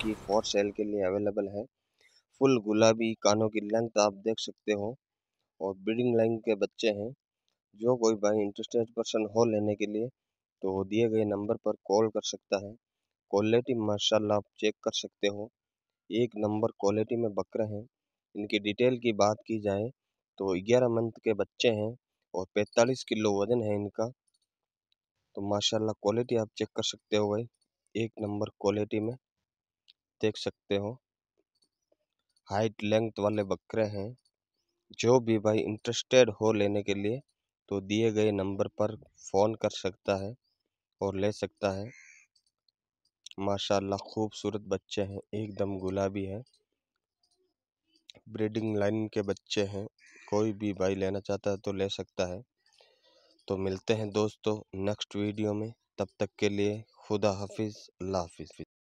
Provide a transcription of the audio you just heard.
कि for sale के लिए अवेलेबल है फुल गुलाबी कानों की लेंथ आप देख सकते हो और ब्रीडिंग लाइन के बच्चे हैं जो कोई भाई इंटरेस्टेड पर्सन हो लेने के लिए तो दिए गए नंबर पर कॉल कर सकता है क्वालिटी माशाल्लाह आप चेक कर सकते हो एक नंबर क्वालिटी में बकरे हैं इनकी डिटेल की बात की जाए तो ग्यारह मंथ के बच्चे हैं और पैंतालीस किलो वजन है इनका तो माशाल्लाह क्वालिटी आप चेक कर सकते हो भाई एक नंबर क्वालिटी में देख सकते हो हाइट लेंथ वाले बकरे हैं जो भी भाई इंटरेस्टेड हो लेने के लिए तो दिए गए नंबर पर फ़ोन कर सकता है और ले सकता है माशाल्लाह खूबसूरत बच्चे हैं एकदम गुलाबी हैं ब्रीडिंग लाइन के बच्चे हैं कोई भी भाई लेना चाहता है तो ले सकता है तो मिलते हैं दोस्तों नेक्स्ट वीडियो में तब तक के लिए खुदा हाफिज़ अल्लाह हाफिज़